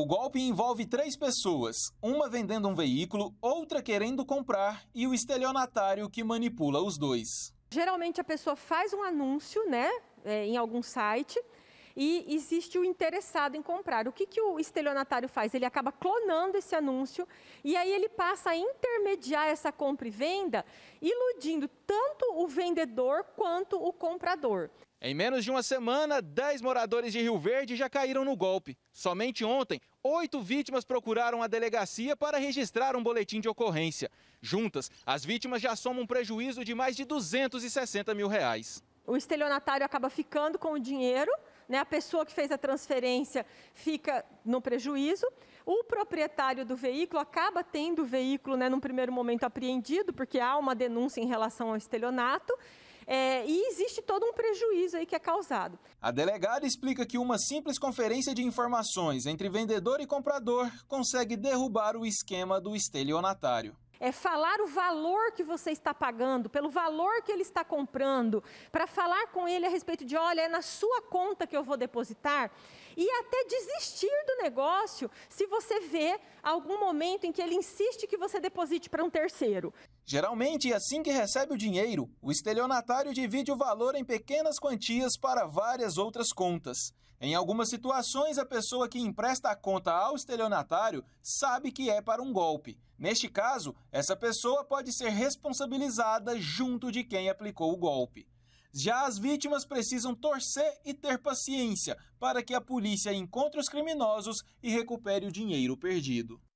O golpe envolve três pessoas, uma vendendo um veículo, outra querendo comprar e o estelionatário que manipula os dois. Geralmente a pessoa faz um anúncio, né, é, em algum site e existe o interessado em comprar. O que, que o estelionatário faz? Ele acaba clonando esse anúncio e aí ele passa a intermediar essa compra e venda, iludindo tanto o vendedor quanto o comprador. Em menos de uma semana, 10 moradores de Rio Verde já caíram no golpe. Somente ontem, oito vítimas procuraram a delegacia para registrar um boletim de ocorrência. Juntas, as vítimas já somam um prejuízo de mais de 260 mil reais. O estelionatário acaba ficando com o dinheiro né, a pessoa que fez a transferência fica no prejuízo. O proprietário do veículo acaba tendo o veículo, né, num primeiro momento, apreendido, porque há uma denúncia em relação ao estelionato. É, e existe todo um prejuízo aí que é causado. A delegada explica que uma simples conferência de informações entre vendedor e comprador consegue derrubar o esquema do estelionatário é falar o valor que você está pagando, pelo valor que ele está comprando, para falar com ele a respeito de, olha, é na sua conta que eu vou depositar, e até desistir do negócio se você vê algum momento em que ele insiste que você deposite para um terceiro. Geralmente, assim que recebe o dinheiro, o estelionatário divide o valor em pequenas quantias para várias outras contas. Em algumas situações, a pessoa que empresta a conta ao estelionatário sabe que é para um golpe. Neste caso, essa pessoa pode ser responsabilizada junto de quem aplicou o golpe. Já as vítimas precisam torcer e ter paciência para que a polícia encontre os criminosos e recupere o dinheiro perdido.